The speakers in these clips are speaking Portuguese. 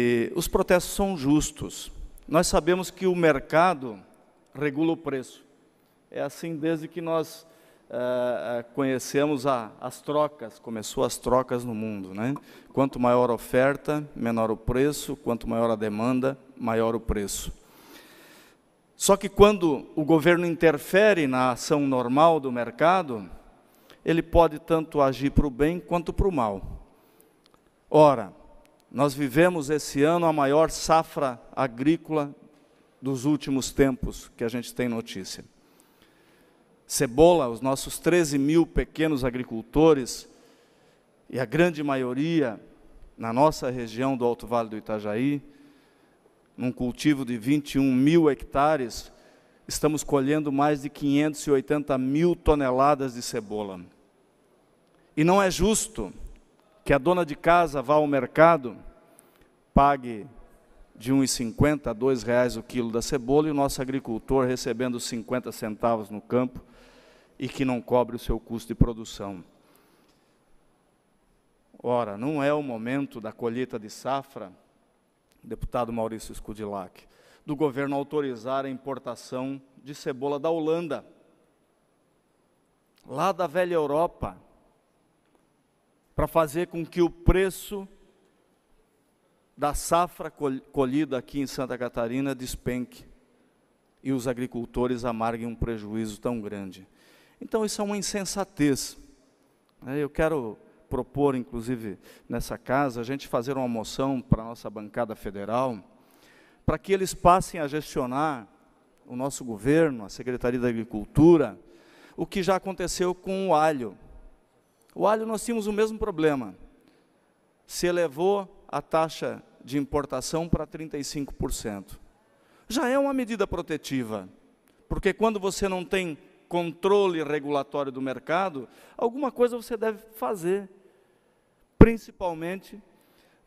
E os protestos são justos. Nós sabemos que o mercado regula o preço. É assim desde que nós uh, conhecemos a, as trocas, começou as trocas no mundo. Né? Quanto maior a oferta, menor o preço, quanto maior a demanda, maior o preço. Só que quando o governo interfere na ação normal do mercado, ele pode tanto agir para o bem quanto para o mal. Ora, nós vivemos esse ano a maior safra agrícola dos últimos tempos que a gente tem notícia. Cebola, os nossos 13 mil pequenos agricultores, e a grande maioria na nossa região do Alto Vale do Itajaí, num cultivo de 21 mil hectares, estamos colhendo mais de 580 mil toneladas de cebola. E não é justo que a dona de casa vá ao mercado, pague de 1,50 a R$ reais o quilo da cebola e o nosso agricultor recebendo 50 centavos no campo e que não cobre o seu custo de produção. Ora, não é o momento da colheita de safra, deputado Maurício Scudillac, do governo autorizar a importação de cebola da Holanda, lá da velha Europa, para fazer com que o preço da safra colhida aqui em Santa Catarina despenque e os agricultores amarguem um prejuízo tão grande. Então, isso é uma insensatez. Né? Eu quero propor, inclusive, nessa casa, a gente fazer uma moção para a nossa bancada federal, para que eles passem a gestionar o nosso governo, a Secretaria da Agricultura, o que já aconteceu com o alho. O alho nós tínhamos o mesmo problema. Se elevou a taxa de importação para 35%. Já é uma medida protetiva, porque quando você não tem controle regulatório do mercado, alguma coisa você deve fazer, principalmente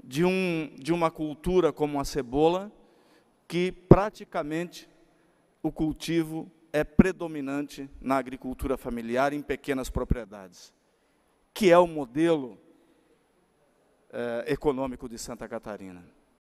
de, um, de uma cultura como a cebola, que praticamente o cultivo é predominante na agricultura familiar em pequenas propriedades que é o modelo eh, econômico de Santa Catarina.